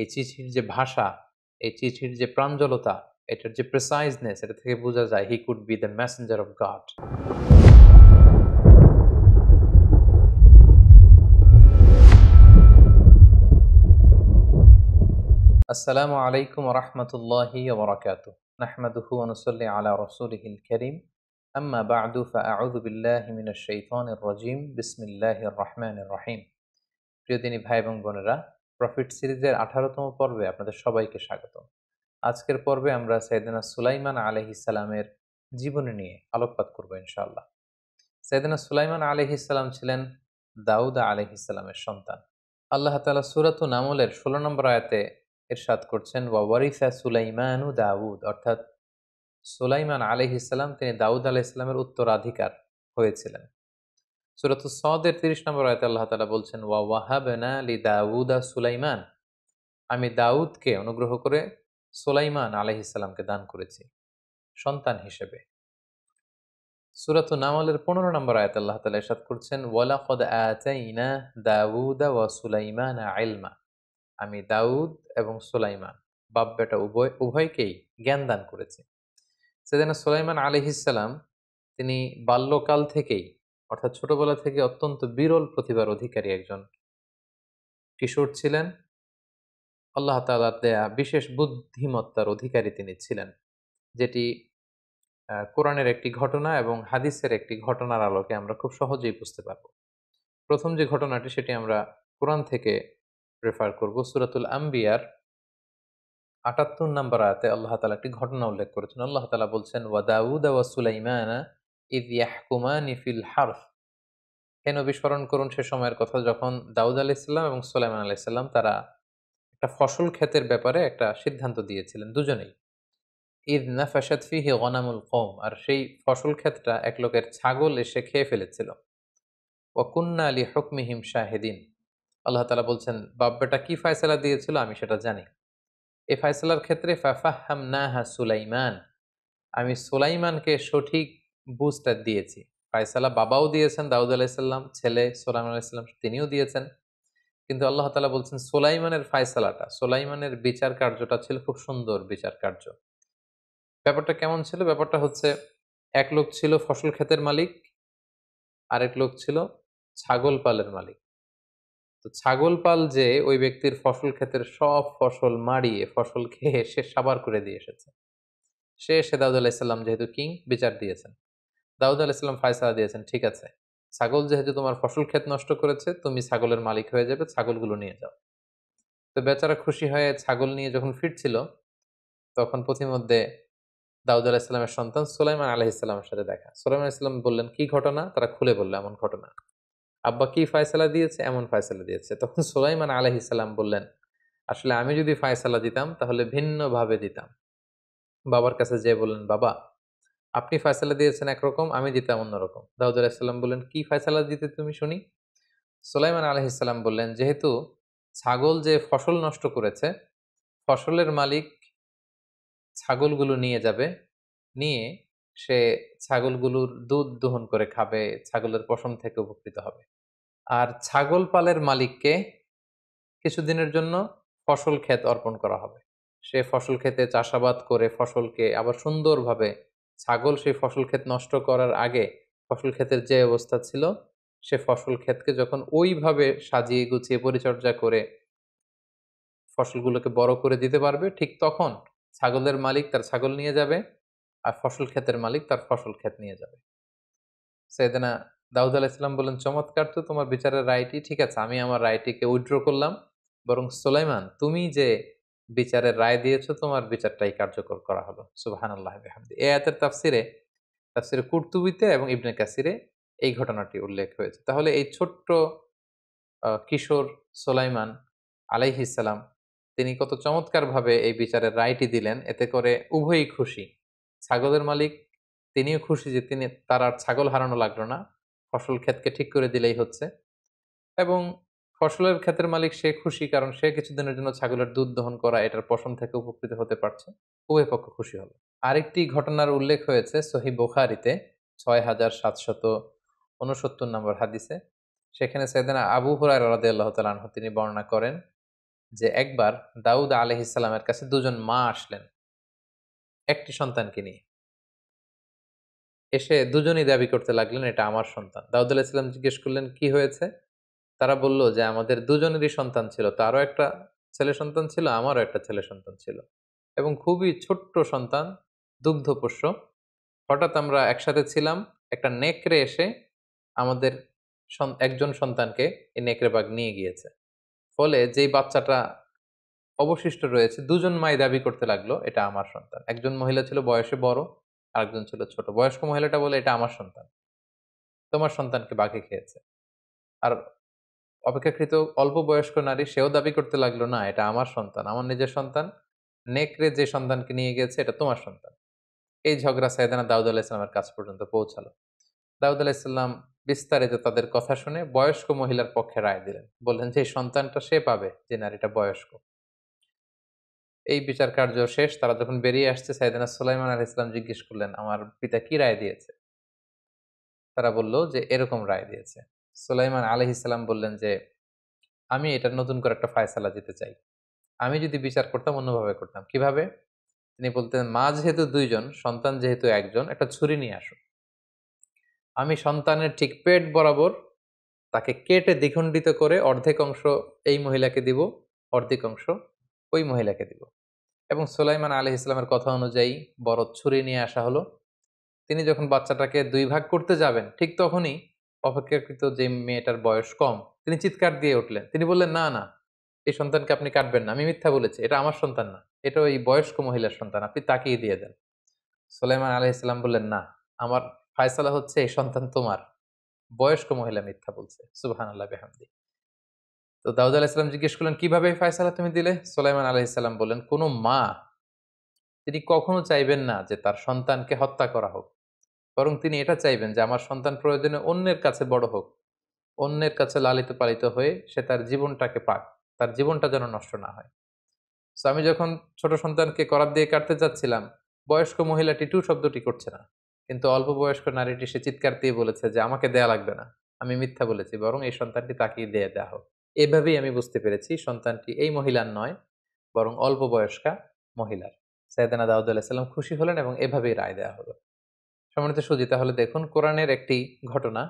এই চিঠির যে ভাষা এই চিঠির যে প্রাঞ্জলতা এটার যে প্রেসাইজনেস এটা থেকে বোঝা যায় he could be the messenger of God আসসালামু আলাইকুম রহমতুল্লাহি ওবরাকাত নাহমাদুহু অনুসল্লি আলা রসুলহিল করিম আম্মা বাদু ফাউযু বিল্লাহি মিনাশ শাইতানির রাজিম বিসমিল্লাহির রহমানির রহিম প্রিয় দিনী ভাই এবং বোনেরা প্রফিট সিরিজের আঠারোতম পর্বে আপনাদের সবাইকে স্বাগত আজকের পর্বে আমরা সৈয়দনা সুলাইমান ইসালামের জীবনী নিয়ে আলোকপাত করব ইনশাআল্লাহ সৈয়দনা সুলাইমান ইসালাম ছিলেন দাউদা ইসালামের সন্তান আল্লাহ তালা সুরাতু নামলের ষোলো নম্বর আয়াতে এরশাদ করছেন ওয়ারিসা সুলাইমানু দাউদ অর্থাৎ সুলাইমান ইসালাম তিনি দাউদ আলহ ইসলামের উত্তরাধিকার হয়েছিলেন সুরাত সদের তিরিশ নম্বর আয়তে আল্লাহ তালা বলছেন ওয়া ওয়াহাবেনা লি দাউদা সুলাইমান আমি দাউদকে অনুগ্রহ করে সুলাইমান আলহ ইসাল্লামকে দান করেছি সন্তান হিসেবে সুরাত নামালের পনেরো নম্বর আয়াত আল্লাহ তালা ইসাদ করছেন ওয়ালাফদ আইনা দাউদা ওয়া সুলাইমান আইলমা আমি দাউদ এবং সুলাইমান বাপ বেটা উভয় উভয়কেই জ্ঞান দান করেছি সেদিন সুলাইমান আলহিসাল্লাম তিনি বাল্যকাল থেকেই অর্থাৎ ছোটবেলা থেকে অত্যন্ত বিরল প্রতিভার অধিকারী একজন কিশোর ছিলেন আল্লাহ তালার দেয়া বিশেষ বুদ্ধিমত্তার অধিকারী তিনি ছিলেন যেটি কোরআনের একটি ঘটনা এবং হাদিসের একটি ঘটনার আলোকে আমরা খুব সহজেই বুঝতে পারব প্রথম যে ঘটনাটি সেটি আমরা কোরআন থেকে রেফার করব সুরাতুল আম্বিয়ার আটাত্তর নম্বর আয়াতে আল্লাহ তালা একটি ঘটনা উল্লেখ করেছেন আল্লাহ তালা বলছেন ওয়াদাউদ ওয়া সুলাইমানা ইদ ইয়াহকুমানি ফিল হার্ফ হে নবী স্মরণ করুন সে সময়ের কথা যখন দাউদ আলি ইসলাম এবং সোলাইমান আলি ইসলাম তারা একটা ফসল ক্ষেতের ব্যাপারে একটা সিদ্ধান্ত দিয়েছিলেন দুজনেই ঈদ না ফাসাদ হি গনামুল কম আর সেই ফসল ক্ষেতটা এক লোকের ছাগল এসে খেয়ে ফেলেছিল ওয়াকুন্না আলী হকমিহিম শাহেদিন আল্লাহ তালা বলছেন বাব্বাটা কি ফায়সলা দিয়েছিল আমি সেটা জানি এ ফায়সলার ক্ষেত্রে ফাফাহাম নাহা সুলাইমান আমি সুলাইমানকে সঠিক বুস্টার দিয়েছি ফায়সালা বাবাও দিয়েছেন দাউদ আলাইসাল্লাম ছেলে সোলাইমান আলাইসাল্লাম তিনিও দিয়েছেন কিন্তু আল্লাহ তালা বলছেন সোলাইমানের ফায়সালাটা সোলাইমানের বিচার কার্যটা ছিল খুব সুন্দর বিচার কার্য ব্যাপারটা কেমন ছিল ব্যাপারটা হচ্ছে এক লোক ছিল ফসল ক্ষেতের মালিক আরেক লোক ছিল ছাগল পালের মালিক তো ছাগল পাল যে ওই ব্যক্তির ফসল ক্ষেতের সব ফসল মারিয়ে ফসল খেয়ে সে সাবার করে দিয়ে এসেছে সে সে দাউদ আলাইসাল্লাম যেহেতু কিং বিচার দিয়েছেন দাউদ আল ইসলাম ফায়সালা দিয়েছেন ঠিক আছে ছাগল যেহেতু তোমার ফসল ক্ষেত নষ্ট করেছে তুমি ছাগলের মালিক হয়ে যাবে ছাগলগুলো নিয়ে যাও তো বেচারা খুশি হয়ে ছাগল নিয়ে যখন ফিরছিল তখন প্রতিমধ্যে দাউদ আলাহ ইসলামের সন্তান সোলাইমান আলহ ইসলামের সাথে দেখা সোলাইমান ইসলাম বললেন কি ঘটনা তারা খুলে বললো এমন ঘটনা আব্বা কি ফায়সালা দিয়েছে এমন ফায়সালা দিয়েছে তখন সোলাইমান আলহ ইসলাম বললেন আসলে আমি যদি ফায়সালা দিতাম তাহলে ভিন্নভাবে দিতাম বাবার কাছে যে বললেন বাবা আপনি ফয়সালা দিয়েছেন একরকম আমি দিতাম অন্যরকম দাউদ আলাহিসাল্লাম বললেন কি ফয়সালা দিতে তুমি শুনি সোলাইমান আলহিসাল্লাম বললেন যেহেতু ছাগল যে ফসল নষ্ট করেছে ফসলের মালিক ছাগলগুলো নিয়ে যাবে নিয়ে সে ছাগলগুলোর দুধ দোহন করে খাবে ছাগলের পশম থেকে উপকৃত হবে আর ছাগল পালের মালিককে কিছুদিনের জন্য ফসল ক্ষেত অর্পণ করা হবে সে ফসল খেতে চাষাবাদ করে ফসলকে আবার সুন্দরভাবে ছাগল সেই ফসল ক্ষেত নষ্ট করার আগে ফসল ক্ষেতের যে অবস্থা ছিল সে ফসল ক্ষেতকে যখন ওইভাবে সাজিয়ে গুছিয়ে পরিচর্যা করে ফসলগুলোকে বড় করে দিতে পারবে ঠিক তখন ছাগলের মালিক তার ছাগল নিয়ে যাবে আর ফসল ক্ষেতের মালিক তার ফসল ক্ষেত নিয়ে যাবে সেদিনা দাউদ আলাহ ইসলাম বলেন চমৎকার তো তোমার বিচারের রায়টি ঠিক আছে আমি আমার রায়টিকে উইড্র করলাম বরং সোলাইমান তুমি যে বিচারের রায় দিয়েছ তোমার বিচারটাই কার্যকর করা হলো সুবাহান আল্লাহ বেহামদি এ আয়াতের তাফসিরে তাফসিরে কুর্তুবিতে এবং ইবনে কাসিরে এই ঘটনাটি উল্লেখ হয়েছে তাহলে এই ছোট্ট কিশোর সোলাইমান আলাইহিসাল্লাম তিনি কত চমৎকারভাবে এই বিচারের রায়টি দিলেন এতে করে উভয়ই খুশি ছাগলের মালিক তিনিও খুশি যে তিনি তার আর ছাগল হারানো লাগলো না ফসল ক্ষেতকে ঠিক করে দিলেই হচ্ছে এবং ফসলের ক্ষেতের মালিক সে খুশি কারণ সে কিছুদিনের জন্য ছাগলের দুধ দহন করা এটার পশম থেকে উপকৃত হতে পারছে উভয় পক্ষ খুশি হলো আরেকটি ঘটনার উল্লেখ হয়েছে সহি বোখারিতে ছয় হাজার সাতশত উনসত্তর নম্বর হাদিসে সেখানে সেদিন আবু হুরায় রাদি আল্লাহ তালাহ তিনি বর্ণনা করেন যে একবার দাউদ আলহ ইসলামের কাছে দুজন মা আসলেন একটি সন্তানকে নিয়ে এসে দুজনই দাবি করতে লাগলেন এটা আমার সন্তান দাউদ আলাহ ইসলাম জিজ্ঞেস করলেন কি হয়েছে তারা বলল যে আমাদের দুজনেরই সন্তান ছিল তারও একটা ছেলে সন্তান ছিল আমারও একটা ছেলে সন্তান ছিল এবং খুবই ছোট্ট সন্তান দুগ্ধপোষ্য হঠাৎ আমরা একসাথে ছিলাম একটা নেকড়ে এসে আমাদের একজন সন্তানকে এই নেকড়ে বাঘ নিয়ে গিয়েছে ফলে যেই বাচ্চাটা অবশিষ্ট রয়েছে দুজন মাই দাবি করতে লাগলো এটা আমার সন্তান একজন মহিলা ছিল বয়সে বড় আরেকজন ছিল ছোট বয়স্ক মহিলাটা বলে এটা আমার সন্তান তোমার সন্তানকে বাঘে খেয়েছে আর অপেক্ষাকৃত অল্প বয়স্ক নারী সেও দাবি করতে লাগলো না এটা আমার সন্তান আমার নিজের সন্তান নেকড়ে যে সন্তানকে নিয়ে গেছে এটা তোমার সন্তান এই ঝগড়া সাইদানা দাউদ আলাহ ইসলামের কাছ পর্যন্ত পৌঁছালো দাউদ আলাহ ইসলাম বিস্তারিত তাদের কথা শুনে বয়স্ক মহিলার পক্ষে রায় দিলেন বললেন যে সন্তানটা সে পাবে যে নারীটা বয়স্ক এই বিচার কার্য শেষ তারা যখন বেরিয়ে আসছে সাইদানা সুলাইমান আলহ ইসলাম জিজ্ঞেস করলেন আমার পিতা কি রায় দিয়েছে তারা বলল যে এরকম রায় দিয়েছে সুলাইমান আলহ ইসলাম বললেন যে আমি এটা নতুন করে একটা ফায়সালা দিতে চাই আমি যদি বিচার করতাম অন্যভাবে করতাম কিভাবে তিনি বলতেন মা যেহেতু দুইজন সন্তান যেহেতু একজন একটা ছুরি নিয়ে আসো আমি সন্তানের ঠিক পেট বরাবর তাকে কেটে দ্বিখণ্ডিত করে অর্ধেক অংশ এই মহিলাকে দিব অর্ধেক অংশ ওই মহিলাকে দিব এবং সোলাইমান আলি ইসলামের কথা অনুযায়ী বড় ছুরি নিয়ে আসা হলো তিনি যখন বাচ্চাটাকে দুই ভাগ করতে যাবেন ঠিক তখনই অপেক্ষাকৃত যে মেয়েটার বয়স কম তিনি চিৎকার দিয়ে উঠলেন তিনি বললেন না না এই সন্তানকে আপনি কাটবেন না আমি মিথ্যা বলেছি এটা আমার সন্তান না এটা ওই বয়স্ক মহিলার সন্তান আপনি তাকিয়ে দিয়ে দেন সোলাইমান আলহ ইসলাম বললেন না আমার ফায়সালা হচ্ছে এই সন্তান তোমার বয়স্ক মহিলা মিথ্যা বলছে সুবাহান আল্লাহ বেহামদি তো দাউদ আলাহ ইসলাম জিজ্ঞেস করলেন কিভাবে ফায়সালা তুমি দিলে সোলাইমান আলহ ইসলাম বললেন কোনো মা তিনি কখনো চাইবেন না যে তার সন্তানকে হত্যা করা হোক বরং তিনি এটা চাইবেন যে আমার সন্তান প্রয়োজনে অন্যের কাছে বড় হোক অন্যের কাছে লালিত পালিত হয়ে সে তার জীবনটাকে পাক তার জীবনটা যেন নষ্ট না হয় সো আমি যখন ছোট সন্তানকে করাত দিয়ে কাটতে যাচ্ছিলাম বয়স্ক মহিলাটি টু শব্দটি করছে না কিন্তু অল্প বয়স্ক নারীটি সে চিৎকার দিয়ে বলেছে যে আমাকে দেয়া লাগবে না আমি মিথ্যা বলেছি বরং এই সন্তানটি তাকেই দেয়া দেওয়া হোক এভাবেই আমি বুঝতে পেরেছি সন্তানটি এই মহিলার নয় বরং অল্প বয়স্কা মহিলার সৈয়দানা দাউদ আলাহিসাল্লাম খুশি হলেন এবং এভাবেই রায় দেওয়া হলো সম্মানিত সুজি তাহলে দেখুন কোরআনের একটি ঘটনা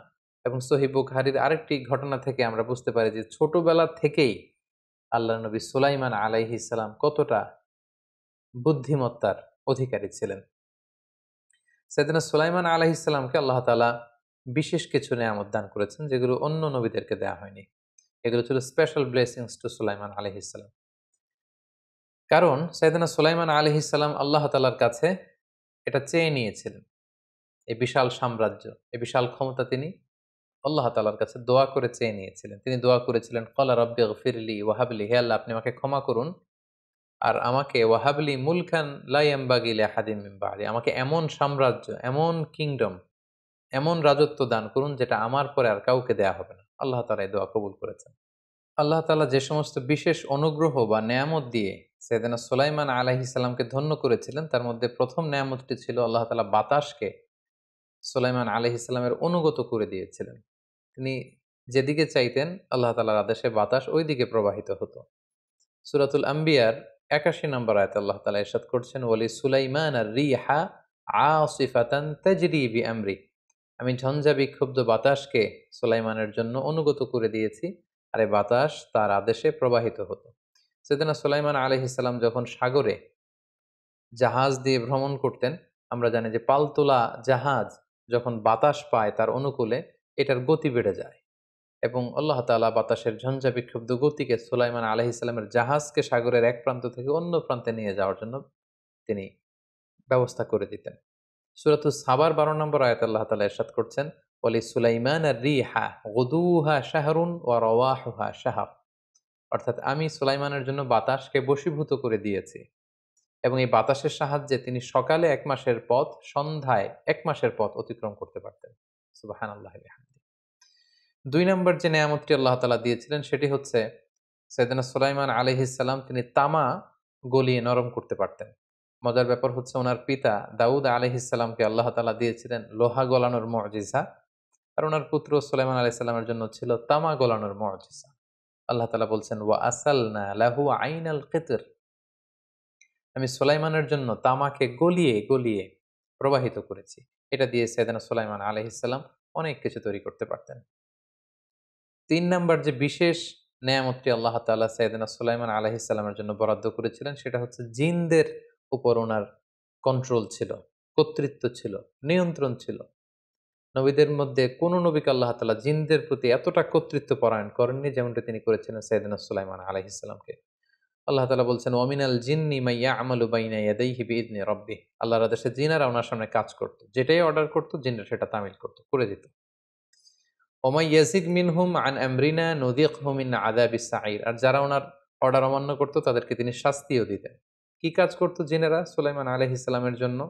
এবং সহিব হারির আরেকটি ঘটনা থেকে আমরা বুঝতে পারি যে ছোটবেলা থেকেই আল্লাহ নবী সুলাইমান আলাইহি ইসালাম কতটা বুদ্ধিমত্তার অধিকারী ছিলেন সেদিন সুলাইমান আলাহি ইসলামকে আল্লাহ তালা বিশেষ কিছু নিয়ামত দান করেছেন যেগুলো অন্য নবীদেরকে দেয়া হয়নি এগুলো ছিল স্পেশাল ব্লেসিংস টু সুলাইমান আলহ ইসলাম কারণ সৈদানা সুলাইমান আলহি ইসালাম আল্লাহ তালার কাছে এটা চেয়ে নিয়েছিলেন এই বিশাল সাম্রাজ্য এই বিশাল ক্ষমতা তিনি আল্লাহ তালার কাছে দোয়া করে চেয়ে নিয়েছিলেন তিনি দোয়া করেছিলেন কলা রব্বে ফিরলি ওয়াহাবলি হে আল্লাহ আপনি আমাকে ক্ষমা করুন আর আমাকে ওয়াহাবলি মুলখান লাইয়াম্বাগিলে হাদিম বাড়ি আমাকে এমন সাম্রাজ্য এমন কিংডম এমন রাজত্ব দান করুন যেটা আমার পরে আর কাউকে দেয়া হবে না আল্লাহ তালা এই দোয়া কবুল করেছেন আল্লাহ তালা যে সমস্ত বিশেষ অনুগ্রহ বা নেয়ামত দিয়ে সেদিন সোলাইমান আলাহিসাল্লামকে ধন্য করেছিলেন তার মধ্যে প্রথম নেয়ামতটি ছিল আল্লাহ তালা বাতাসকে সোলাইমান আলহিসাল্লামের অনুগত করে দিয়েছিলেন তিনি যেদিকে চাইতেন আল্লাহ তালার আদেশে বাতাস ওই দিকে প্রবাহিত হতো সুরাতুল আম্বিয়ার একাশি নম্বর আয়ত আল্লাহ তালা ইরশাদ করছেন বলি সুলাইমান আর রিহা আসিফাতান বি আমরি আমি ঝঞ্ঝা বিক্ষুব্ধ বাতাসকে সুলাইমানের জন্য অনুগত করে দিয়েছি আর এ বাতাস তার আদেশে প্রবাহিত হতো সেদিনা সুলাইমান আলহিসাল্লাম যখন সাগরে জাহাজ দিয়ে ভ্রমণ করতেন আমরা জানি যে পালতোলা জাহাজ যখন বাতাস পায় তার অনুকূলে এটার গতি বেড়ে যায় এবং আল্লাহ তালা বাতাসের ঝঞ্ঝা বিক্ষুব্ধ গতিকে সুলাইমান আলহি ইসলামের জাহাজকে সাগরের এক প্রান্ত থেকে অন্য প্রান্তে নিয়ে যাওয়ার জন্য তিনি ব্যবস্থা করে দিতেন সুরাতু সাবার বারো নম্বর আয়াত আল্লাহ তালা এরশাদ করছেন বলি সুলাইমান আর হা গদুহা শাহরুন ও রওয়াহা শাহাব অর্থাৎ আমি সুলাইমানের জন্য বাতাসকে বশীভূত করে দিয়েছি এবং এই বাতাসের সাহায্যে তিনি সকালে এক মাসের পথ সন্ধ্যায় এক মাসের পথ অতিক্রম করতে পারতেন সুবাহান আল্লাহ দুই নম্বর যে নেয়ামতটি আল্লাহ তালা দিয়েছিলেন সেটি হচ্ছে সৈদানা সুলাইমান আলহিসাল্লাম তিনি তামা গলিয়ে নরম করতে পারতেন মজার ব্যাপার হচ্ছে ওনার পিতা দাউদ আলহিসাল্লামকে আল্লাহ তালা দিয়েছিলেন লোহা গলানোর মজিজা আর ওনার পুত্র সুলাইমান আলাইসাল্লামের জন্য ছিল তামা গলানোর মজিজা আল্লাহ তালা বলছেন ওয়া আসাল আইন আল কেতর আমি সোলাইমানের জন্য তামাকে গলিয়ে গলিয়ে প্রবাহিত করেছি এটা দিয়ে সেদানা সোলাইমান আলহিসাল্লাম অনেক কিছু তৈরি করতে পারতেন তিন নম্বর যে বিশেষ নেয়ামতটি আল্লাহ তাল্লাহ সৈয়দনা সুলাইমান আলহিসাল্লামের জন্য বরাদ্দ করেছিলেন সেটা হচ্ছে জিনদের উপর ওনার কন্ট্রোল ছিল কর্তৃত্ব ছিল নিয়ন্ত্রণ ছিল নবীদের মধ্যে কোনো নবীকে আল্লাহ তালা জিনদের প্রতি এতটা কর্তৃত্ব পরায়ণ করেননি যেমনটা তিনি করেছিলেন সৈয়দনা সুলাইমান আলহিসাল্লামকে আল্লাহ তালা বলছেন আল জিন্নি মাইয়া আমালু বাইনা ইয়াদাই হিবিদনি রব্বি আল্লাহর আদেশে জিনারা ওনার সামনে কাজ করত যেটাই অর্ডার করত জিনরা সেটা তামিল করত করে দিত ওমাই মিন হুম আন আমরিনা নদিক হুমিন বিশ্বা আইর আর যারা ওনার অর্ডার অমান্য করত তাদেরকে তিনি শাস্তিও দিতেন কি কাজ করত জিনেরা সুলাইমান আলহ ইসলামের জন্য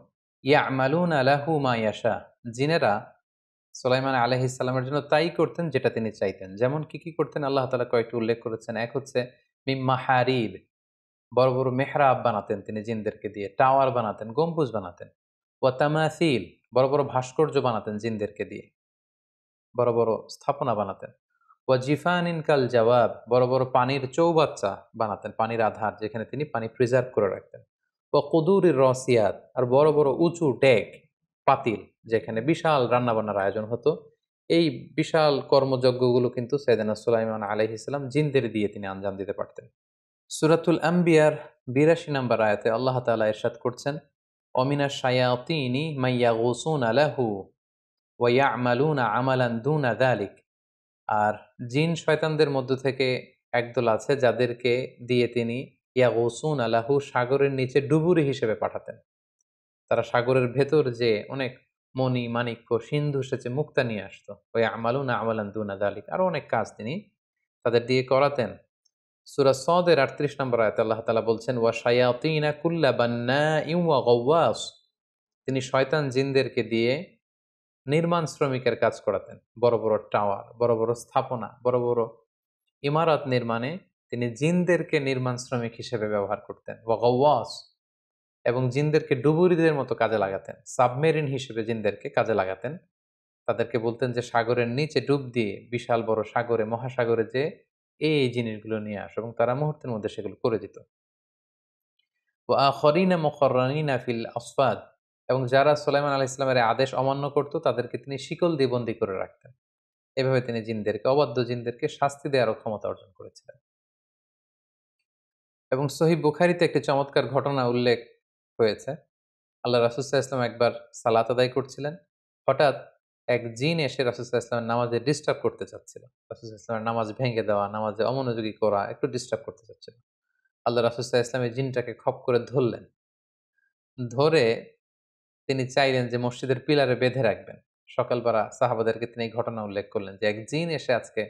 ইয়া আমালুন আলাহু মা ইয়াশা জিনেরা সোলাইমান আলহ ইসলামের জন্য তাই করতেন যেটা তিনি চাইতেন যেমন কি কি করতেন আল্লাহ তালা কয়েকটি উল্লেখ করেছেন এক হচ্ছে মিম্মা হারির বড় বড় মেহরাব বানাতেন তিনি জিনদেরকে দিয়ে টাওয়ার বানাতেন গম্বুজ বানাতেন ও তামাসিল বড় বড় ভাস্কর্য বানাতেন জিনদেরকে দিয়ে বড় বড় স্থাপনা বানাতেন ও জিফান ইনকাল জওয়াব বড় বড় পানির চৌবাচ্চা বানাতেন পানির আধার যেখানে তিনি পানি প্রিজার্ভ করে রাখতেন ও কদুরির রসিয়াত আর বড় বড় উঁচু ডেক পাতিল যেখানে বিশাল রান্নাবান্নার আয়োজন হতো এই বিশাল কর্মযজ্ঞগুলো কিন্তু সৈদানা সুলাইমান আলহ ইসলাম জিন্দের দিয়ে তিনি আঞ্জাম দিতে পারতেন সুরাতুল আম্বিয়ার বিরাশি নাম্বার আয়াতে আল্লাহ তালা এরশাদ করছেন অমিনা শায়াতিনি মাইয়া গোসুন আলাহু ওয়া আমালুন আমালান দুন আদালিক আর জিন শয়তানদের মধ্য থেকে একদল আছে যাদেরকে দিয়ে তিনি ইয়া গোসুন আলাহু সাগরের নিচে ডুবুরি হিসেবে পাঠাতেন তারা সাগরের ভেতর যে অনেক মণি মানিক্য সিন্ধু সেচে মুক্তা নিয়ে আসতো ওই আমালুন আমালান দুনা দালিক আরও অনেক কাজ তিনি তাদের দিয়ে করাতেন সুরা সদের আটত্রিশ নম্বর আয়তে আল্লাহ তালা বলছেন ওয়া শায়াতিনা কুল্লা বান্না ইউয়া গওয়াস তিনি শয়তান জিনদেরকে দিয়ে নির্মাণ শ্রমিকের কাজ করাতেন বড় বড় টাওয়ার বড় বড় স্থাপনা বড় বড় ইমারত নির্মাণে তিনি জিনদেরকে নির্মাণ শ্রমিক হিসেবে ব্যবহার করতেন ওয়া গওয়াস এবং জিনদেরকে ডুবুরিদের মতো কাজে লাগাতেন সাবমেরিন হিসেবে জিনদেরকে কাজে লাগাতেন তাদেরকে বলতেন যে সাগরের নিচে ডুব দিয়ে বিশাল বড় সাগরে মহাসাগরে যে এই জিনিসগুলো নিয়ে আস এবং তারা মুহূর্তের মধ্যে সেগুলো করে দিত ফিল আসফাদ এবং যারা সোলাইমান আলি ইসলামের আদেশ অমান্য করত তাদেরকে তিনি শিকল বন্দি করে রাখতেন এভাবে তিনি জিনদেরকে অবাধ্য জিনদেরকে শাস্তি দেওয়ারও ক্ষমতা অর্জন করেছিলেন এবং সহিব বুখারিতে একটি চমৎকার ঘটনা উল্লেখ হয়েছে আল্লাহ রাসুসাহ ইসলাম একবার সালাত আদায় করছিলেন হঠাৎ এক জিন এসে রাসুসাহ ইসলামের নামাজে ডিস্টার্ব করতে চাচ্ছিল রাসুসাহ ইসলামের নামাজ ভেঙে দেওয়া নামাজে অমনোযোগী করা একটু ডিস্টার্ব করতে চাচ্ছিল আল্লাহ রাসুসাহ ইসলামের জিনটাকে খপ করে ধরলেন ধরে তিনি চাইলেন যে মসজিদের পিলারে বেঁধে রাখবেন সকালবেলা সাহাবাদেরকে তিনি ঘটনা উল্লেখ করলেন যে এক জিন এসে আজকে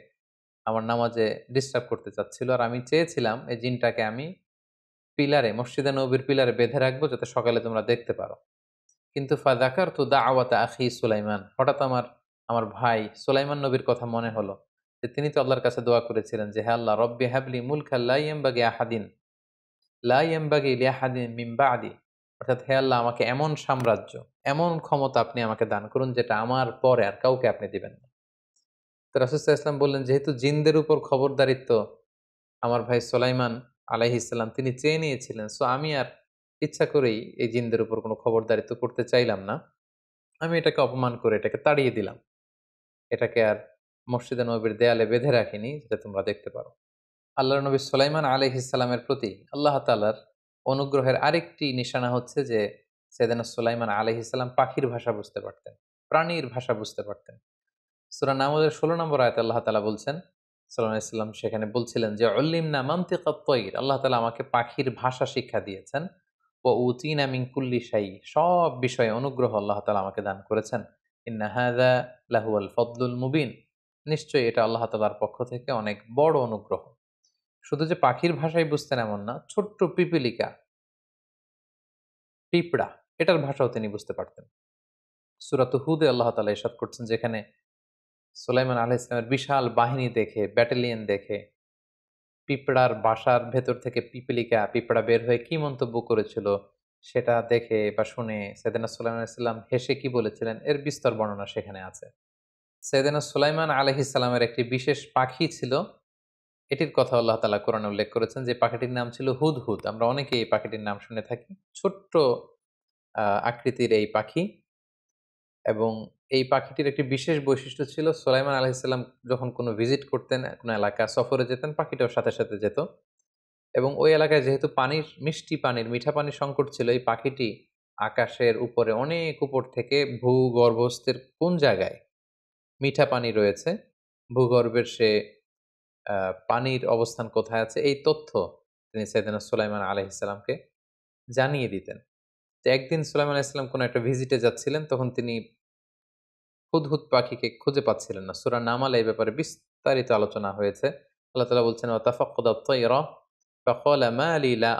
আমার নামাজে ডিস্টার্ব করতে চাচ্ছিল আর আমি চেয়েছিলাম এই জিনটাকে আমি পিলারে মসজিদে নবীর পিলারে বেঁধে রাখবো যাতে সকালে তোমরা দেখতে পারো কিন্তু ফাদাকার তু দা আওয়াতা আখি সুলাইমান হঠাৎ আমার আমার ভাই সুলাইমান নবীর কথা মনে হলো যে তিনি তো আল্লাহর কাছে দোয়া করেছিলেন যে হ্যাঁ আল্লাহ রব্বি হ্যাবলি মুলখা লাইম্বাগি আহাদিন লাইম্বাগি লিয়াহাদিন মিম্বা আদি অর্থাৎ হে আল্লাহ আমাকে এমন সাম্রাজ্য এমন ক্ষমতা আপনি আমাকে দান করুন যেটা আমার পরে আর কাউকে আপনি দিবেন না তো রাসুস্তা ইসলাম বললেন যেহেতু জিনদের উপর খবরদারিত্ব আমার ভাই সোলাইমান আলাইহিসাল্লাম তিনি চেয়ে নিয়েছিলেন সো আমি আর ইচ্ছা করেই এই জিনদের উপর কোনো খবরদারিত্ব করতে চাইলাম না আমি এটাকে অপমান করে এটাকে তাড়িয়ে দিলাম এটাকে আর মসজিদে নবীর দেয়ালে বেঁধে রাখিনি যেটা তোমরা দেখতে পারো আল্লাহ নবী সোলাইমান আলহিসাল্লামের প্রতি আল্লাহ তালার অনুগ্রহের আরেকটি নিশানা হচ্ছে যে সেদিন সোলাইমান আলহিসাল্লাম পাখির ভাষা বুঝতে পারতেন প্রাণীর ভাষা বুঝতে পারতেন সুরা নামদের ষোলো নম্বর আয়তে আল্লাহ তালা বলছেন সাল্লাম সেখানে বলছিলেন যে অলিম না মামতিকাত্তইর আল্লাহ তালা আমাকে পাখির ভাষা শিক্ষা দিয়েছেন ও উচিন আমিং কুল্লি সাই সব বিষয়ে অনুগ্রহ আল্লাহ তালা আমাকে দান করেছেন ইন্নাহাদা লাহু আল মুবিন নিশ্চয়ই এটা আল্লাহ তালার পক্ষ থেকে অনেক বড় অনুগ্রহ শুধু যে পাখির ভাষাই বুঝতেন এমন না ছোট্ট পিপিলিকা পিঁপড়া এটার ভাষাও তিনি বুঝতে পারতেন সুরাত হুদে আল্লাহ তালা ইসাদ করছেন যেখানে সুলাইমান আলহ ইসলামের বিশাল বাহিনী দেখে ব্যাটালিয়ন দেখে পিঁপড়ার বাসার ভেতর থেকে পিপলিকা পিঁপড়া বের হয়ে কি মন্তব্য করেছিল সেটা দেখে বা শুনে সৈদিনা সুলাইমান ইসলাম হেসে কি বলেছিলেন এর বিস্তর বর্ণনা সেখানে আছে সৈদিনা সুলাইমান ইসলামের একটি বিশেষ পাখি ছিল এটির কথা আল্লাহ তালা কোরআনে উল্লেখ করেছেন যে পাখিটির নাম ছিল হুদহুদ আমরা অনেকে এই পাখিটির নাম শুনে থাকি ছোট্ট আকৃতির এই পাখি এবং এই পাখিটির একটি বিশেষ বৈশিষ্ট্য ছিল সোলাইমান আলহিসাল্লাম যখন কোনো ভিজিট করতেন কোনো এলাকা সফরে যেতেন পাখিটাও সাথে সাথে যেত এবং ওই এলাকায় যেহেতু পানির মিষ্টি পানির মিঠা পানির সংকট ছিল এই পাখিটি আকাশের উপরে অনেক উপর থেকে ভূগর্ভস্থের কোন জায়গায় মিঠা পানি রয়েছে ভূগর্ভের সে পানির অবস্থান কোথায় আছে এই তথ্য তিনি সৈদানা সুলাইমান আলহিসাল্লামকে জানিয়ে দিতেন তো একদিন সুলাইমান আলাইসাল্লাম কোনো একটা ভিজিটে যাচ্ছিলেন তখন তিনি হুদহুদ পাখিকে খুঁজে পাচ্ছিলেন না সুরা নামাল এই ব্যাপারে বিস্তারিত আলোচনা হয়েছে আল্লাহ তালা বলছেন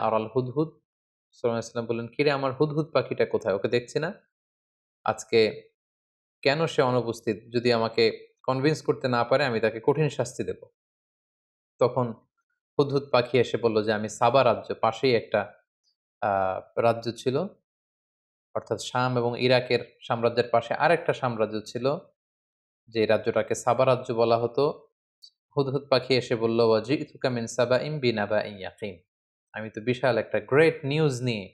আরাল হুদহুদ সুরাম ইসলাম বললেন কিরে আমার হুদহুদ পাখিটা কোথায় ওকে দেখছি না আজকে কেন সে অনুপস্থিত যদি আমাকে কনভিন্স করতে না পারে আমি তাকে কঠিন শাস্তি দেব তখন হুদহুদ পাখি এসে বলল যে আমি সাবা রাজ্য পাশেই একটা রাজ্য ছিল অর্থাৎ শাম এবং ইরাকের সাম্রাজ্যের পাশে আরেকটা সাম্রাজ্য ছিল যে রাজ্যটাকে সাবা রাজ্য বলা হতো হুদহুদ পাখি এসে বলল ওয়াজি ইথুকামিন সাবা ইম বিনাবা ইয়াকিম আমি তো বিশাল একটা গ্রেট নিউজ নিয়ে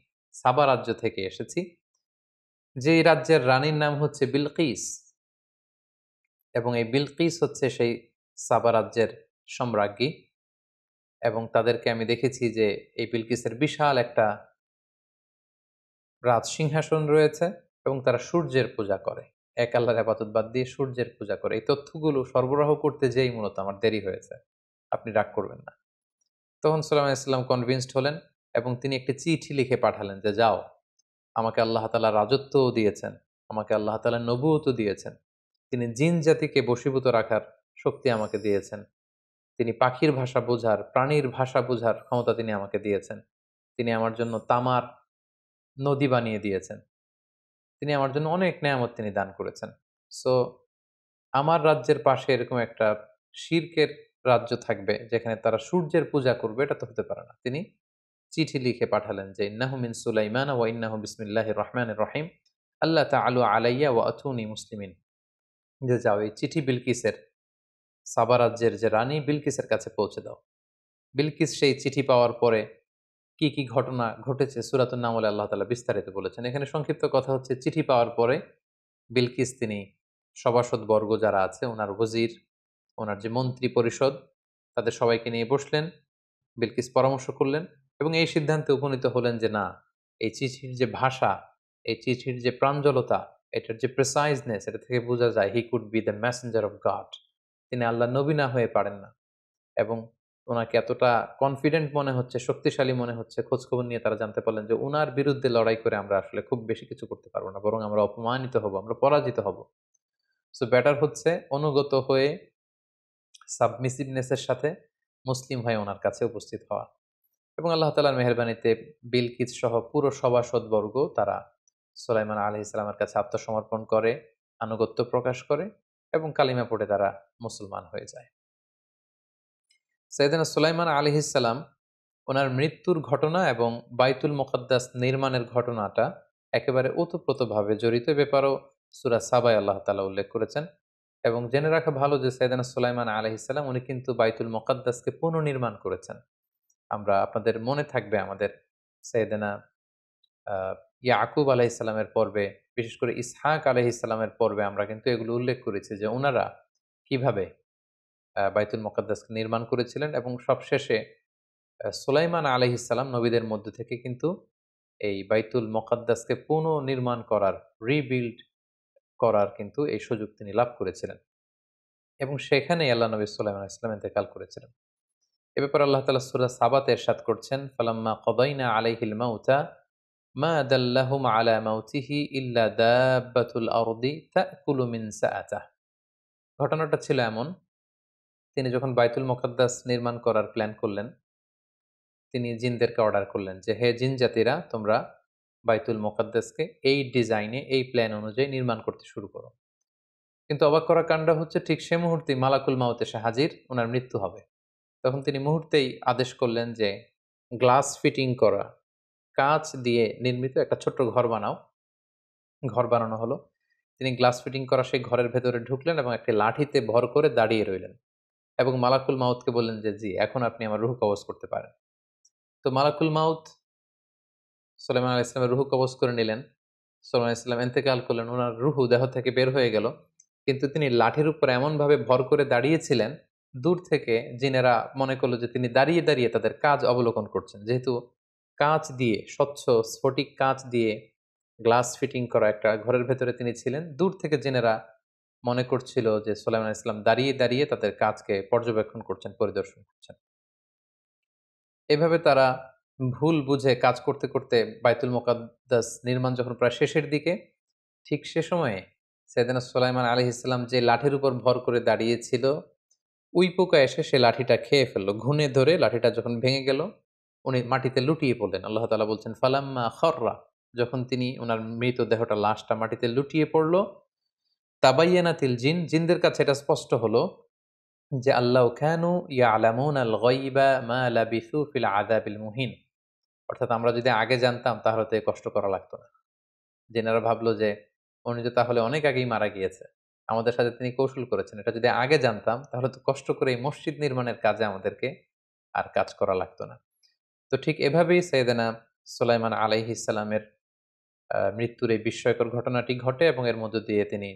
সাবা রাজ্য থেকে এসেছি যে রাজ্যের রানীর নাম হচ্ছে বিলকিস এবং এই বিলকিস হচ্ছে সেই সাবা রাজ্যের সম্রাজ্ঞী এবং তাদেরকে আমি দেখেছি যে এই বিলকিসের বিশাল একটা রাজ সিংহাসন রয়েছে এবং তারা সূর্যের পূজা করে এক আল্লাহর আপাতত বাদ দিয়ে সূর্যের পূজা করে এই তথ্যগুলো সরবরাহ করতে যেই মূলত আমার দেরি হয়েছে আপনি রাগ করবেন না তখন সাল্লাম ইসলাম কনভিন্সড হলেন এবং তিনি একটি চিঠি লিখে পাঠালেন যে যাও আমাকে আল্লাহ তালা রাজত্বও দিয়েছেন আমাকে আল্লাহ তালা নবুও দিয়েছেন তিনি জিন জাতিকে বশীভূত রাখার শক্তি আমাকে দিয়েছেন তিনি পাখির ভাষা বোঝার প্রাণীর ভাষা বোঝার ক্ষমতা তিনি আমাকে দিয়েছেন তিনি আমার জন্য তামার নদী বানিয়ে দিয়েছেন তিনি আমার জন্য অনেক নেয়ামত তিনি দান করেছেন সো আমার রাজ্যের পাশে এরকম একটা শির্কের রাজ্য থাকবে যেখানে তারা সূর্যের পূজা করবে এটা তো হতে পারে না তিনি চিঠি লিখে পাঠালেন যে ইন্নাহু মিন সুলাইমান ওয়া ইন্নাহু বিসমিল্লাহ রহমান রহিম আল্লাহ আলু আলাইয়া ওয়া আথুনি মুসলিমিন যে যাও এই চিঠি বিলকিসের সাবা রাজ্যের যে রানী বিলকিসের কাছে পৌঁছে দাও বিলকিস সেই চিঠি পাওয়ার পরে কি কি ঘটনা ঘটেছে সুরাতুল নামলে আল্লাহ তালা বিস্তারিত বলেছেন এখানে সংক্ষিপ্ত কথা হচ্ছে চিঠি পাওয়ার পরে বিলকিস তিনি সভাসদবর্গ যারা আছে ওনার ওজির ওনার যে মন্ত্রী পরিষদ তাদের সবাইকে নিয়ে বসলেন বিলকিস পরামর্শ করলেন এবং এই সিদ্ধান্তে উপনীত হলেন যে না এই চিঠির যে ভাষা এই চিঠির যে প্রাঞ্জলতা এটার যে প্রেসাইজনেস এটা থেকে বোঝা যায় he could be the messenger of God তিনি আল্লাহ নবী না হয়ে পারেন না এবং ওনাকে এতটা কনফিডেন্ট মনে হচ্ছে শক্তিশালী মনে হচ্ছে খোঁজখবর নিয়ে তারা জানতে পারলেন যে ওনার বিরুদ্ধে লড়াই করে আমরা আসলে খুব বেশি কিছু করতে পারবো না বরং আমরা অপমানিত হব আমরা পরাজিত হব সো ব্যাটার হচ্ছে অনুগত হয়ে সাবমিসিভনেসের সাথে মুসলিম হয়ে ওনার কাছে উপস্থিত হওয়া এবং আল্লাহ তালার মেহরবানিতে বিলকিত সহ পুরো সভাসদবর্গ তারা সোলাইমান আলহ ইসলামের কাছে আত্মসমর্পণ করে আনুগত্য প্রকাশ করে এবং কালিমা পড়ে তারা মুসলমান হয়ে যায় সৈয়দনা সুলাইমান আলহিসাল্লাম ওনার মৃত্যুর ঘটনা এবং বাইতুল মোকাদ্দাস নির্মাণের ঘটনাটা একেবারে ওতপ্রোতভাবে জড়িত ব্যাপারও সুরা সাবাই আল্লাহ তালা উল্লেখ করেছেন এবং জেনে রাখা ভালো যে সৈয়দানা সুলাইমান আলহিসাল্লাম উনি কিন্তু বাইতুল মোকাদ্দাসকে পুনর্নির্মাণ করেছেন আমরা আপনাদের মনে থাকবে আমাদের সৈয়দানা ইয়াকুব আলাহ ইসলামের পর্বে বিশেষ করে ইসহাক আলহ ইসলামের পর্বে আমরা কিন্তু এগুলো উল্লেখ করেছি যে ওনারা কিভাবে বাইতুল মোকাদ্দাসকে নির্মাণ করেছিলেন এবং সবশেষে সুলাইমান আলহিসাল্লাম নবীদের মধ্যে থেকে কিন্তু এই বাইতুল মোকাদ্দাসকে পুনর্নির্মাণ করার রিবিল্ড করার কিন্তু এই সুযোগ তিনি লাভ করেছিলেন এবং সেখানেই আল্লাহ নবী সুলাইমান ইসলাম ইন্তেকাল করেছিলেন এ ব্যাপারে আল্লাহ তালা সুরা সাবাত এরশাদ করছেন ফালাম্মা কদাইনা আলাইহিল মাউতা মা দাল্লাহুম আলা মাউতিহি ইল্লা দাব্বাতুল আরদি তাকুলু মিন সাআতা ঘটনাটা ছিল এমন তিনি যখন বাইতুল মোকাদ্দাস নির্মাণ করার প্ল্যান করলেন তিনি জিনদেরকে অর্ডার করলেন যে হে জিন জাতিরা তোমরা বাইতুল মোকাদ্দাসকে এই ডিজাইনে এই প্ল্যান অনুযায়ী নির্মাণ করতে শুরু করো কিন্তু অবাক করা কাণ্ড হচ্ছে ঠিক সে মুহূর্তে মালাকুল মাউত এসে হাজির ওনার মৃত্যু হবে তখন তিনি মুহূর্তেই আদেশ করলেন যে গ্লাস ফিটিং করা কাঁচ দিয়ে নির্মিত একটা ছোট্ট ঘর বানাও ঘর বানানো হলো তিনি গ্লাস ফিটিং করা সেই ঘরের ভেতরে ঢুকলেন এবং একটি লাঠিতে ভর করে দাঁড়িয়ে রইলেন এবং মালাকুল মাউতকে বললেন যে জি এখন আপনি আমার রুহু কবজ করতে পারেন তো মালাকুল মাউত সোলেমান আল ইসলামের রুহ কবজ করে নিলেন সোলেমান ইসলাম এন্তেকাল করলেন ওনার রুহু দেহ থেকে বের হয়ে গেল কিন্তু তিনি লাঠির উপর এমনভাবে ভর করে দাঁড়িয়েছিলেন দূর থেকে জিনেরা মনে করলো যে তিনি দাঁড়িয়ে দাঁড়িয়ে তাদের কাজ অবলোকন করছেন যেহেতু কাঁচ দিয়ে স্বচ্ছ স্ফটিক কাঁচ দিয়ে গ্লাস ফিটিং করা একটা ঘরের ভেতরে তিনি ছিলেন দূর থেকে জেনেরা মনে করছিল যে সোলাইমান ইসলাম দাঁড়িয়ে দাঁড়িয়ে তাদের কাজকে পর্যবেক্ষণ করছেন পরিদর্শন করছেন এভাবে তারা ভুল বুঝে কাজ করতে করতে বাইতুল মোকাদ্দাস নির্মাণ যখন প্রায় শেষের দিকে ঠিক সে সময়ে সেদিনা সোলাইমান আলি ইসলাম যে লাঠির উপর ভর করে দাঁড়িয়েছিল উই পোকা এসে সে লাঠিটা খেয়ে ফেললো ঘুনে ধরে লাঠিটা যখন ভেঙে গেল উনি মাটিতে লুটিয়ে পড়লেন আল্লাহ তালা বলছেন ফালাম্মা খররা যখন তিনি ওনার মৃতদেহটা লাশটা মাটিতে লুটিয়ে পড়লো তাবাইয়ানা তিল জিন জিনদের কাছে এটা স্পষ্ট হলো যে আল্লাহ খানু ইয়া আলামুন আল গইবা মা লাবিসু ফিল আদাবিল মুহিন অর্থাৎ আমরা যদি আগে জানতাম তাহলে তো কষ্ট করা লাগতো না জেনারা ভাবলো যে উনি তো তাহলে অনেক আগেই মারা গিয়েছে আমাদের সাথে তিনি কৌশল করেছেন এটা যদি আগে জানতাম তাহলে তো কষ্ট করে এই মসজিদ নির্মাণের কাজে আমাদেরকে আর কাজ করা লাগতো না তো ঠিক এভাবেই সৈয়দেনা সোলাইমান আলাইহিসালামের মৃত্যুর এই বিস্ময়কর ঘটনাটি ঘটে এবং এর মধ্য দিয়ে তিনি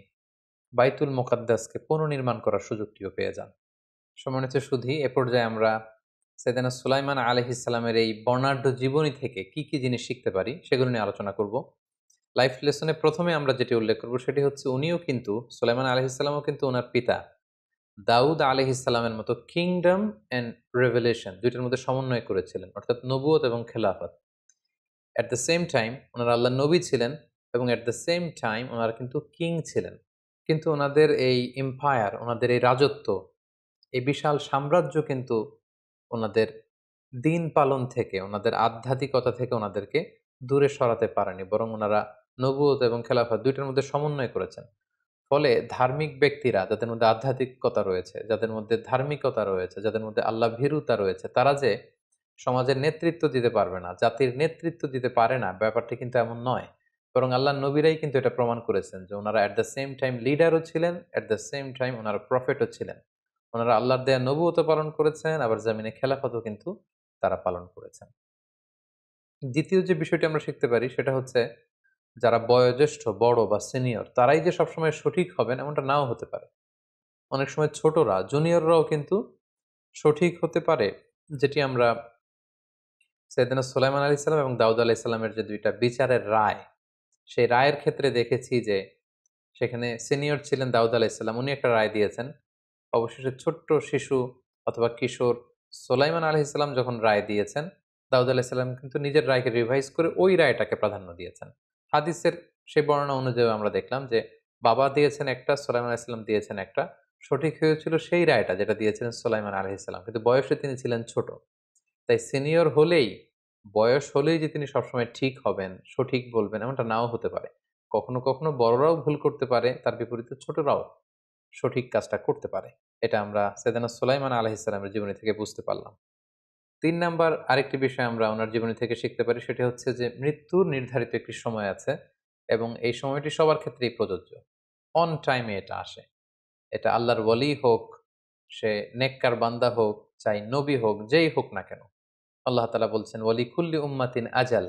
বাইতুল মোকাদ্দাসকে পুনর্নির্মাণ করার সুযোগটিও পেয়ে যান সম্মানিত সুধী এ পর্যায়ে আমরা সেদানা সুলাইমান আলহিসাল্লামের এই বর্ণাঢ্য জীবনী থেকে কি কি জিনিস শিখতে পারি সেগুলো নিয়ে আলোচনা করব লাইফ লেসনে প্রথমে আমরা যেটি উল্লেখ করব সেটি হচ্ছে উনিও কিন্তু সুলাইমান আলহিসাল্লামও কিন্তু ওনার পিতা দাউদ আলহিসাল্লামের মতো কিংডম অ্যান্ড রেভেলেশন দুইটার মধ্যে সমন্বয় করেছিলেন অর্থাৎ নবুয়ত এবং খেলাফত অ্যাট দ্য সেম টাইম ওনারা আল্লাহ নবী ছিলেন এবং অ্যাট দ্য সেম টাইম ওনারা কিন্তু কিং ছিলেন কিন্তু ওনাদের এই এম্পায়ার ওনাদের এই রাজত্ব এই বিশাল সাম্রাজ্য কিন্তু ওনাদের দিন পালন থেকে ওনাদের আধ্যাত্মিকতা থেকে ওনাদেরকে দূরে সরাতে পারেনি বরং ওনারা নবুয়ত এবং খেলাফত দুইটার মধ্যে সমন্বয় করেছেন ফলে ধার্মিক ব্যক্তিরা যাদের মধ্যে আধ্যাত্মিকতা রয়েছে যাদের মধ্যে ধার্মিকতা রয়েছে যাদের মধ্যে আল্লাহ ভীরুতা রয়েছে তারা যে সমাজের নেতৃত্ব দিতে পারবে না জাতির নেতৃত্ব দিতে পারে না ব্যাপারটি কিন্তু এমন নয় বরং আল্লাহ নবীরাই কিন্তু এটা প্রমাণ করেছেন যে ওনারা অ্যাট দ্য সেম টাইম লিডারও ছিলেন অ্যাট দ্য সেম টাইম ওনারা প্রফেটও ছিলেন ওনারা আল্লাহর দেয়া নবুয়ত পালন করেছেন আবার জামিনে খেলাফতও কিন্তু তারা পালন করেছেন দ্বিতীয় যে বিষয়টি আমরা শিখতে পারি সেটা হচ্ছে যারা বয়োজ্যেষ্ঠ বড় বা সিনিয়র তারাই যে সবসময় সঠিক হবেন এমনটা নাও হতে পারে অনেক সময় ছোটরা জুনিয়ররাও কিন্তু সঠিক হতে পারে যেটি আমরা সৈদিনা সোলাইমান আলি সাল্লাম এবং দাউদ আলাহ যে দুইটা বিচারের রায় সেই রায়ের ক্ষেত্রে দেখেছি যে সেখানে সিনিয়র ছিলেন দাউদ আলাইসাল্লাম উনি একটা রায় দিয়েছেন অবশেষে ছোট্ট শিশু অথবা কিশোর সোলাইমান ইসলাম যখন রায় দিয়েছেন দাউদ ইসলাম কিন্তু নিজের রায়কে রিভাইজ করে ওই রায়টাকে প্রাধান্য দিয়েছেন হাদিসের সেই বর্ণনা অনুযায়ী আমরা দেখলাম যে বাবা দিয়েছেন একটা সোলাইমান আলাইসাল্লাম দিয়েছেন একটা সঠিক হয়েছিল সেই রায়টা যেটা দিয়েছিলেন সোলাইমান আলহিসাল্লাম কিন্তু বয়সে তিনি ছিলেন ছোট তাই সিনিয়র হলেই বয়স হলেই যে তিনি সবসময় ঠিক হবেন, সঠিক বলবেন এমনটা নাও হতে পারে। কখনো, কখনো বড়রাও ভুল করতে পারে, তার বিপরীতে ছোটরাও সঠিক কাজটা করতে পারে। এটা আমরা সেদানা সোলাইমান আলাহি সালামের জীবনী থেকে বুঝতে পারলাম। তিন নাম্বার আরেকটি বিষয় আমরা ওনার জীবনী থেকে শিখতে পারি সেটি হচ্ছে যে মৃত্যুর নির্ধারিত একটি সময় আছে এবং এই সময়টি সবার ক্ষেত্রেই প্রযোজ্য। অন টাইমে এটা আসে। এটা আল্লাহর ওয়ালি হোক, সে নেককার বান্দা হোক, চাই নবী হোক, যেই হোক না কেন। আল্লাহ তালা বলছেন ওয়ালিকুল্লি উম্মাতিন আজাল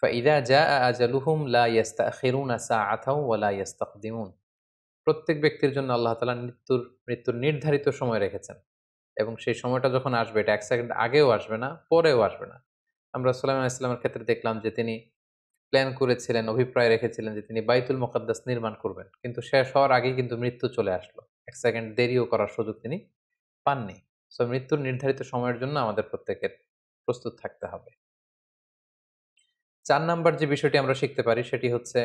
ফাইদা জা আজালুহুম লা ইয়াস্তা খেরুন আসা আথাউ ওয়ালা ইয়াস্তাকদিমুন প্রত্যেক ব্যক্তির জন্য আল্লাহ তালা মৃত্যুর মৃত্যুর নির্ধারিত সময় রেখেছেন এবং সেই সময়টা যখন আসবে এটা এক সেকেন্ড আগেও আসবে না পরেও আসবে না আমরা সাল্লাম ইসলামের ক্ষেত্রে দেখলাম যে তিনি প্ল্যান করেছিলেন অভিপ্রায় রেখেছিলেন যে তিনি বাইতুল মোকাদ্দাস নির্মাণ করবেন কিন্তু শেষ হওয়ার আগেই কিন্তু মৃত্যু চলে আসলো এক সেকেন্ড দেরিও করার সুযোগ তিনি পাননি সো মৃত্যুর নির্ধারিত সময়ের জন্য আমাদের প্রত্যেকের প্রস্তুত থাকতে হবে চার নাম্বার যে বিষয়টি আমরা শিখতে পারি সেটি হচ্ছে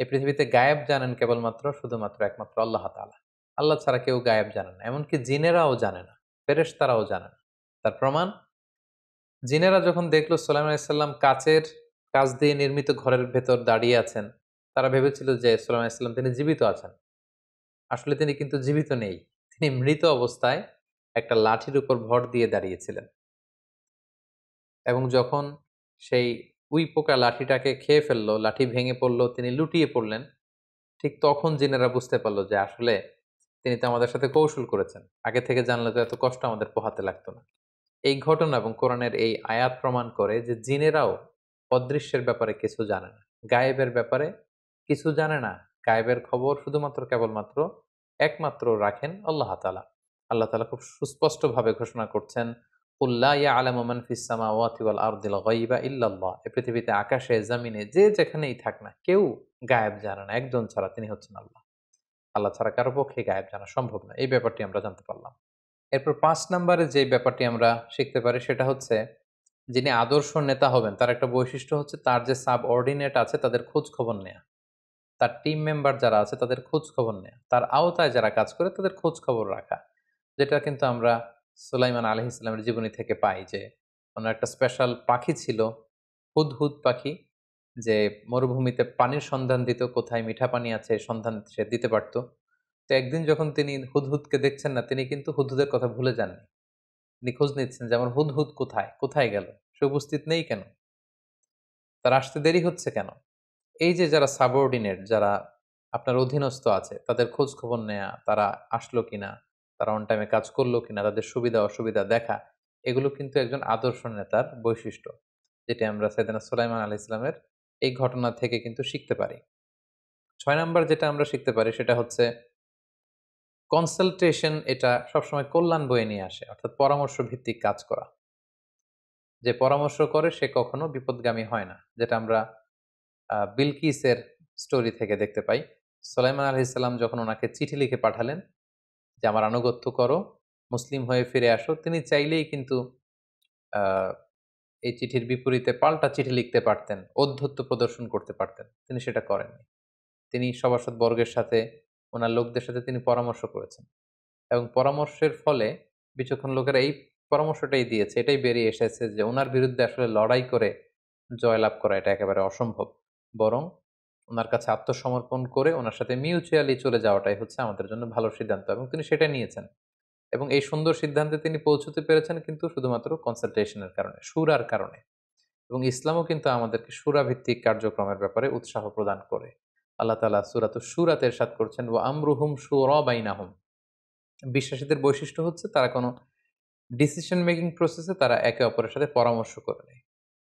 এই পৃথিবীতে গায়েব জানেন কেবলমাত্র শুধুমাত্র একমাত্র আল্লাহ তালা আল্লাহ ছাড়া কেউ গায়েব জানে না এমনকি জিনেরাও জানে না ফেরেশ তারাও জানে না তার প্রমাণ জিনেরা যখন দেখলো সোলাইম আলাইসাল্লাম কাচের কাজ দিয়ে নির্মিত ঘরের ভেতর দাঁড়িয়ে আছেন তারা ভেবেছিল যে সোলাইম আলাইসাল্লাম তিনি জীবিত আছেন আসলে তিনি কিন্তু জীবিত নেই তিনি মৃত অবস্থায় একটা লাঠির উপর ভর দিয়ে দাঁড়িয়েছিলেন এবং যখন সেই উই পোকা লাঠিটাকে খেয়ে ফেললো লাঠি ভেঙে পড়লো তিনি লুটিয়ে পড়লেন ঠিক তখন জিনেরা বুঝতে পারলো যে আসলে তিনি তো আমাদের সাথে কৌশল করেছেন আগে থেকে জানলে তো এত কষ্ট আমাদের পোহাতে লাগতো না এই ঘটনা এবং কোরআনের এই আয়াত প্রমাণ করে যে জিনেরাও অদৃশ্যের ব্যাপারে কিছু জানে না গায়েবের ব্যাপারে কিছু জানে না গায়েবের খবর শুধুমাত্র কেবলমাত্র একমাত্র রাখেন আল্লাহ তালা আল্লাহ তালা খুব সুস্পষ্টভাবে ঘোষণা করছেন কুল্লা ইয়া আলামন ফিসামা ওয়াতিউল আর্দিল গইবা ইল্লাল্লাহ এ পৃথিবীতে আকাশে জামিনে যে যেখানেই থাক না কেউ গায়েব জানে না একজন ছাড়া তিনি হচ্ছেন আল্লাহ আল্লাহ ছাড়া কারো পক্ষে গায়েব জানা সম্ভব না এই ব্যাপারটি আমরা জানতে পারলাম এরপর পাঁচ নম্বরে যে ব্যাপারটি আমরা শিখতে পারি সেটা হচ্ছে যিনি আদর্শ নেতা হবেন তার একটা বৈশিষ্ট্য হচ্ছে তার যে সাব অর্ডিনেট আছে তাদের খোঁজ খবর নেয়া তার টিম মেম্বার যারা আছে তাদের খোঁজ খবর নেয়া তার আওতায় যারা কাজ করে তাদের খোঁজ খবর রাখা যেটা কিন্তু আমরা সুলাইমান আলহ ইসলামের জীবনী থেকে পাই যে ওনার একটা স্পেশাল পাখি ছিল হুদহুদ পাখি যে মরুভূমিতে পানির সন্ধান দিত কোথায় মিঠা পানি আছে সন্ধান সে দিতে পারত তো একদিন যখন তিনি হুদহুদকে দেখছেন না তিনি কিন্তু হুদহুদের কথা ভুলে যাননি তিনি খোঁজ নিচ্ছেন যে আমার হুদহুদ কোথায় কোথায় গেল সে উপস্থিত নেই কেন তার আসতে দেরি হচ্ছে কেন এই যে যারা সাবঅর্ডিনেট যারা আপনার অধীনস্থ আছে তাদের খোঁজ খবর নেয়া তারা আসলো কিনা তারা অন টাইমে কাজ করলো কিনা তাদের সুবিধা অসুবিধা দেখা এগুলো কিন্তু একজন আদর্শ নেতার বৈশিষ্ট্য যেটি আমরা সেদিনা সুলাইমান আলি ইসলামের এই ঘটনা থেকে কিন্তু শিখতে পারি ছয় নাম্বার যেটা আমরা শিখতে পারি সেটা হচ্ছে কনসালটেশন এটা সবসময় কল্যাণ বয়ে নিয়ে আসে অর্থাৎ পরামর্শ ভিত্তিক কাজ করা যে পরামর্শ করে সে কখনো বিপদগামী হয় না যেটা আমরা বিলকিসের স্টোরি থেকে দেখতে পাই সোলাইমান আলহিসাল্লাম ইসলাম যখন ওনাকে চিঠি লিখে পাঠালেন যে আমার আনুগত্য করো মুসলিম হয়ে ফিরে আসো তিনি চাইলেই কিন্তু এই চিঠির বিপরীতে পাল্টা চিঠি লিখতে পারতেন অধ্যত্ব প্রদর্শন করতে পারতেন তিনি সেটা করেননি তিনি সভাসদ বর্গের সাথে ওনার লোকদের সাথে তিনি পরামর্শ করেছেন এবং পরামর্শের ফলে বিচক্ষণ লোকেরা এই পরামর্শটাই দিয়েছে এটাই বেরিয়ে এসেছে যে ওনার বিরুদ্ধে আসলে লড়াই করে জয়লাভ করা এটা একেবারে অসম্ভব বরং ওনার কাছে আত্মসমর্পণ করে ওনার সাথে মিউচুয়ালি চলে যাওয়াটাই হচ্ছে আমাদের জন্য ভালো সিদ্ধান্ত এবং তিনি সেটা নিয়েছেন এবং এই সুন্দর সিদ্ধান্তে তিনি পৌঁছতে পেরেছেন কিন্তু শুধুমাত্র কনসালটেশনের কারণে সুরার কারণে এবং ইসলামও কিন্তু আমাদেরকে সুরাভিত্তিক কার্যক্রমের ব্যাপারে উৎসাহ প্রদান করে আল্লাহ তালা সুরাত সুরাতের সাথ করছেন ও আমরুহুম সুরাবাইনাহুম বিশ্বাসীদের বৈশিষ্ট্য হচ্ছে তারা কোনো ডিসিশন মেকিং প্রসেসে তারা একে অপরের সাথে পরামর্শ করে নেয়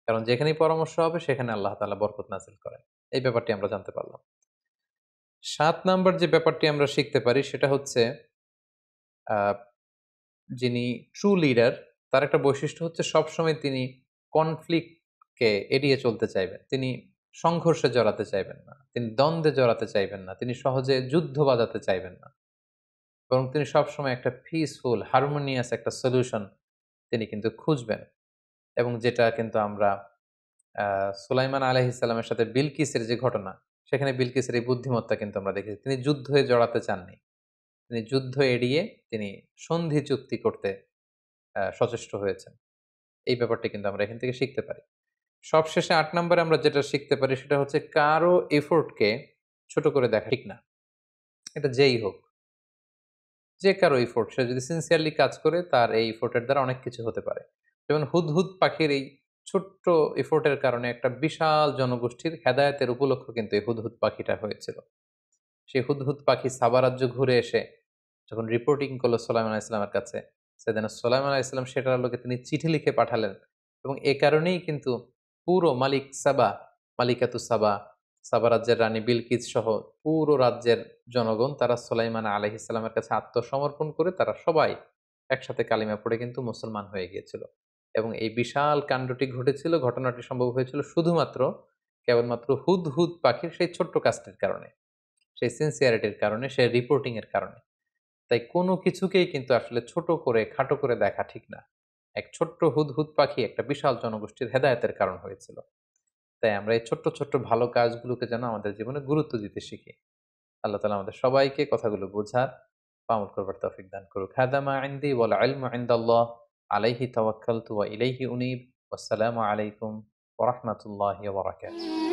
কারণ যেখানেই পরামর্শ হবে সেখানে আল্লাহ তালা বরকত নাজিল করেন এই ব্যাপারটি আমরা জানতে পারলাম সাত নাম্বার যে ব্যাপারটি আমরা শিখতে পারি সেটা হচ্ছে যিনি ট্রু লিডার তার একটা বৈশিষ্ট্য হচ্ছে সবসময় তিনি কনফ্লিক্টকে এড়িয়ে চলতে চাইবেন তিনি সংঘর্ষে জড়াতে চাইবেন না তিনি দ্বন্দ্বে জড়াতে চাইবেন না তিনি সহজে যুদ্ধ বাজাতে চাইবেন না বরং তিনি সবসময় একটা পিসফুল হারমোনিয়াস একটা সলিউশন তিনি কিন্তু খুঁজবেন এবং যেটা কিন্তু আমরা সুলাইমান আলহ ইসলামের সাথে বিলকিসের যে ঘটনা সেখানে বিলকিসের এই বুদ্ধিমত্তা কিন্তু আমরা দেখেছি তিনি যুদ্ধে জড়াতে চাননি তিনি যুদ্ধ এড়িয়ে তিনি সন্ধি চুক্তি করতে সচেষ্ট হয়েছেন এই ব্যাপারটি কিন্তু আমরা এখান থেকে শিখতে পারি সবশেষে আট নম্বরে আমরা যেটা শিখতে পারি সেটা হচ্ছে কারো এফোর্টকে ছোট করে দেখা ঠিক না এটা যেই হোক যে কারো এফোর্ট সে যদি সিনসিয়ারলি কাজ করে তার এই এফোর্টের দ্বারা অনেক কিছু হতে পারে যেমন হুদহুদ পাখির এই ছোট্ট এফোর্টের কারণে একটা বিশাল জনগোষ্ঠীর হেদায়তের উপলক্ষ কিন্তু এই হুদহুদ পাখিটা হয়েছিল সেই হুদহুদ পাখি সাবারাজ্য ঘুরে এসে যখন রিপোর্টিং করলো সোলাইম আলাহ ইসলামের কাছে সেদিন সোলাইম আলাহ ইসলাম সেটার আলোকে তিনি চিঠি লিখে পাঠালেন এবং এ কারণেই কিন্তু পুরো মালিক সাবা মালিকাতু সাবা সাবা রাজ্যের রানী বিলকিজ সহ পুরো রাজ্যের জনগণ তারা সোলাইমান আলহ ইসলামের কাছে আত্মসমর্পণ করে তারা সবাই একসাথে কালিমা পড়ে কিন্তু মুসলমান হয়ে গিয়েছিল এবং এই বিশাল কাণ্ডটি ঘটেছিল ঘটনাটি সম্ভব হয়েছিল শুধুমাত্র কেবলমাত্র হুদ হুদ পাখির সেই ছোট্ট কাজটির কারণে সেই সিনসিয়ারিটির কারণে সেই রিপোর্টিংয়ের কারণে তাই কোনো কিছুকেই কিন্তু আসলে ছোট করে খাটো করে দেখা ঠিক না এক ছোট্ট হুদ হুদ পাখি একটা বিশাল জনগোষ্ঠীর হেদায়তের কারণ হয়েছিল তাই আমরা এই ছোট্ট ছোট্ট ভালো কাজগুলোকে যেন আমাদের জীবনে গুরুত্ব দিতে শিখি আল্লাহ তালা আমাদের সবাইকে কথাগুলো বোঝার পামল করবার তফিক দান করুক হাদামা আইন্দি বলা আলমা আইন্দাল্লাহ عليه توكلت واليه انيب والسلام عليكم ورحمه الله وبركاته